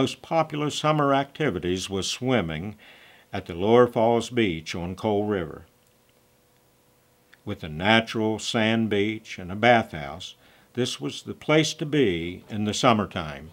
most popular summer activities was swimming at the Lower Falls Beach on Coal River. With a natural sand beach and a bathhouse, this was the place to be in the summertime.